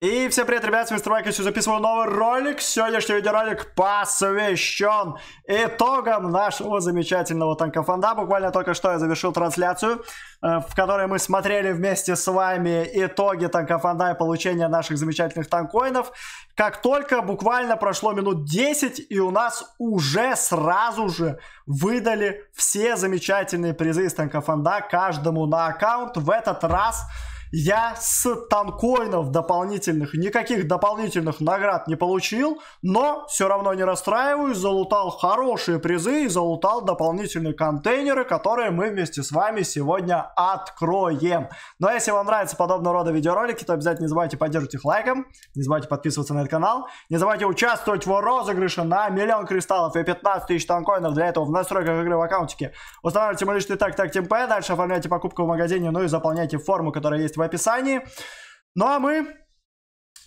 И всем привет, ребят, с вами Стройка, сегодня записываю новый ролик. Сегодняшний видеоролик посвящен итогам нашего замечательного танкофанда. Буквально только что я завершил трансляцию, э, в которой мы смотрели вместе с вами итоги танкофанда и получения наших замечательных танкоинов. Как только буквально прошло минут 10, и у нас уже сразу же выдали все замечательные призы из танкофанда каждому на аккаунт. В этот раз... Я с танкоинов дополнительных, никаких дополнительных наград не получил, но все равно не расстраиваюсь, залутал хорошие призы и залутал дополнительные контейнеры, которые мы вместе с вами сегодня откроем. Но ну, а если вам нравятся подобного рода видеоролики, то обязательно не забывайте поддерживать их лайком, не забывайте подписываться на этот канал, не забывайте участвовать в розыгрыше на миллион кристаллов и 15 тысяч танкоинов. Для этого в настройках игры в аккаунтике устанавливайте мой личный так так темпе, дальше оформляйте покупку в магазине, ну и заполняйте форму, которая есть в описании. Ну а мы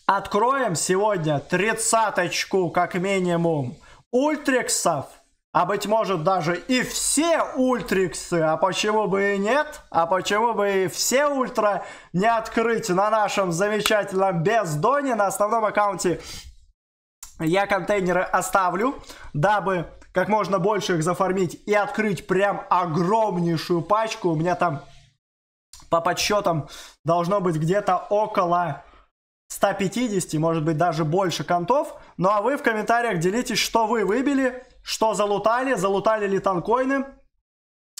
откроем сегодня тридцаточку, как минимум, ультриксов. А быть может даже и все ультриксы, а почему бы и нет, а почему бы и все ультра не открыть на нашем замечательном бездоне, на основном аккаунте я контейнеры оставлю, дабы как можно больше их зафармить и открыть прям огромнейшую пачку. У меня там по подсчетам должно быть где-то около 150, может быть даже больше контов. Ну а вы в комментариях делитесь, что вы выбили, что залутали, залутали ли танкоины,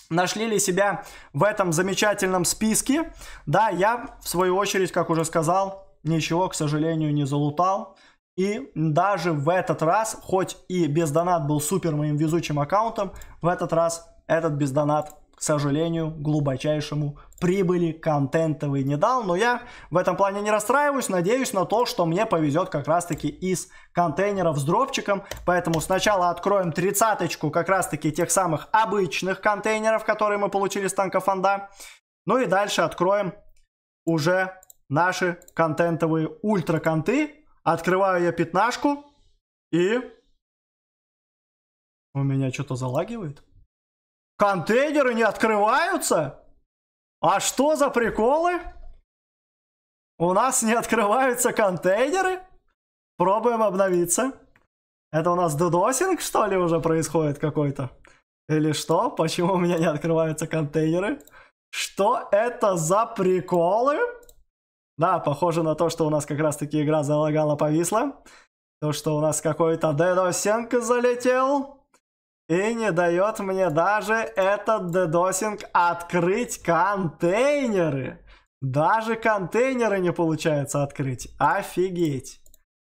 нашли ли себя в этом замечательном списке. Да, я в свою очередь, как уже сказал, ничего, к сожалению, не залутал. И даже в этот раз, хоть и бездонат был супер моим везучим аккаунтом, в этот раз этот бездонат к сожалению, глубочайшему прибыли контентовый не дал, но я в этом плане не расстраиваюсь, надеюсь на то, что мне повезет как раз-таки из контейнеров с дропчиком, поэтому сначала откроем тридцаточку как раз-таки тех самых обычных контейнеров, которые мы получили с танка фонда, ну и дальше откроем уже наши контентовые ультраконты, открываю я пятнашку и у меня что-то залагивает. Контейнеры не открываются? А что за приколы? У нас не открываются контейнеры? Пробуем обновиться. Это у нас дедосинг что ли, уже происходит какой-то? Или что? Почему у меня не открываются контейнеры? Что это за приколы? Да, похоже на то, что у нас как раз-таки игра залагала, повисла. То, что у нас какой-то дедосинг залетел и не дает мне даже этот дедосинг открыть контейнеры. Даже контейнеры не получается открыть. Офигеть.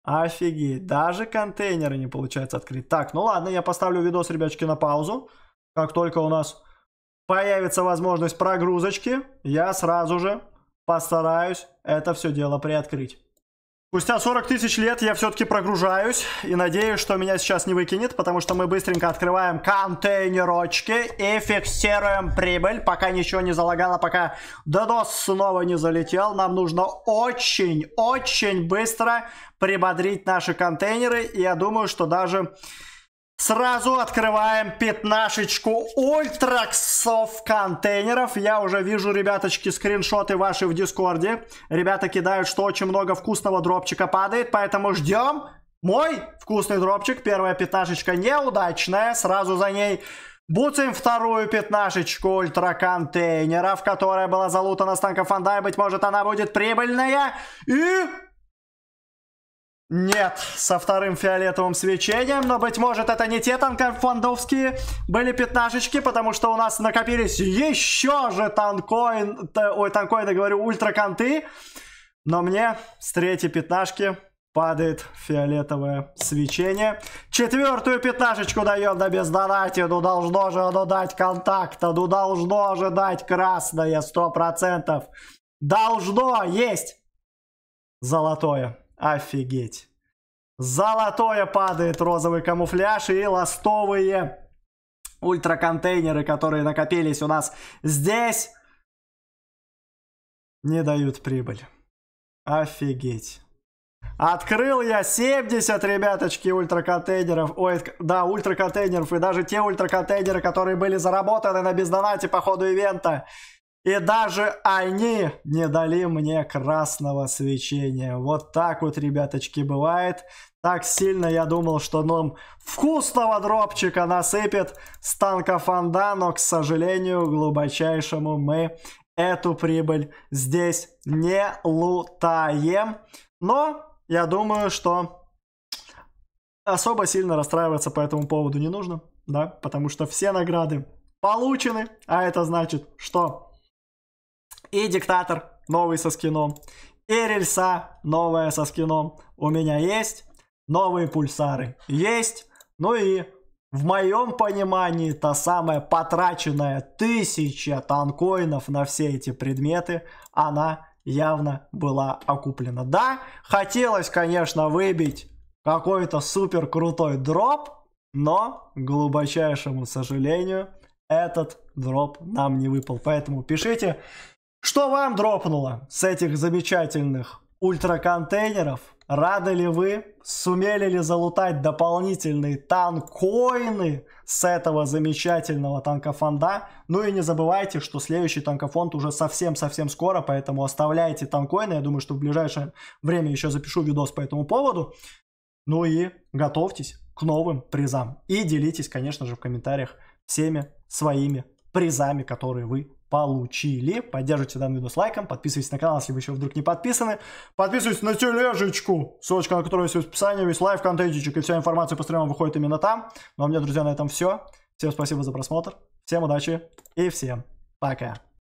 Офигеть. Даже контейнеры не получается открыть. Так, ну ладно, я поставлю видос, ребячки, на паузу. Как только у нас появится возможность прогрузочки, я сразу же постараюсь это все дело приоткрыть. Спустя 40 тысяч лет я все-таки прогружаюсь и надеюсь, что меня сейчас не выкинет, потому что мы быстренько открываем контейнерочки и фиксируем прибыль, пока ничего не залагало, пока DDoS снова не залетел. Нам нужно очень-очень быстро прибодрить наши контейнеры, и я думаю, что даже Сразу открываем пятнашечку ультраксов контейнеров. Я уже вижу, ребяточки, скриншоты ваши в дискорде. Ребята кидают, что очень много вкусного дропчика падает, поэтому ждем. Мой вкусный дропчик, первая пятнашечка неудачная, сразу за ней... Буцаем вторую пятнашечку ультраконтейнеров, которая была залутана с танка Фандай. Быть может, она будет прибыльная. И нет, со вторым фиолетовым свечением, но, быть может, это не те танкофондовские были пятнашечки, потому что у нас накопились еще же танкоин... Ой, танкоины, говорю, ультраконты. Но мне с третьей пятнашки падает фиолетовое свечение. Четвертую пятнашечку даем на бездонате. Ну должно же оно дать контакта. Ну должно же дать красное 100%. Должно есть золотое. Офигеть. Золотое падает розовый камуфляж и ластовые ультраконтейнеры, которые накопились у нас здесь, не дают прибыль. Офигеть. Открыл я 70, ребяточки, ультраконтейнеров. Ой, да, ультраконтейнеров. И даже те ультраконтейнеры, которые были заработаны на бездонате по ходу ивента. И даже они не дали мне красного свечения. Вот так вот, ребяточки, бывает. Так сильно я думал, что нам вкусного дропчика насыпет станка фонда, но, к сожалению, глубочайшему мы эту прибыль здесь не лутаем. Но я думаю, что особо сильно расстраиваться по этому поводу не нужно, да, потому что все награды получены, а это значит, что и Диктатор новый со скином. И Рельса новая со скином у меня есть. Новые пульсары есть. Ну и в моем понимании та самая потраченная тысяча танкоинов на все эти предметы, она явно была окуплена. Да, хотелось, конечно, выбить какой-то супер крутой дроп, но, к глубочайшему сожалению, этот дроп нам не выпал. Поэтому пишите что вам дропнуло с этих замечательных ультраконтейнеров? Рады ли вы? Сумели ли залутать дополнительные танкоины с этого замечательного танкофонда? Ну и не забывайте, что следующий танкофонд уже совсем-совсем скоро, поэтому оставляйте танкоины. Я думаю, что в ближайшее время еще запишу видос по этому поводу. Ну и готовьтесь к новым призам. И делитесь, конечно же, в комментариях всеми своими призами, которые вы получили. Поддержите данный видос лайком, подписывайтесь на канал, если вы еще вдруг не подписаны. Подписывайтесь на тележечку, ссылочка на которую есть в описании, весь лайв контентичек и вся информация по стримам выходит именно там. Ну а мне, друзья, на этом все. Всем спасибо за просмотр, всем удачи и всем пока.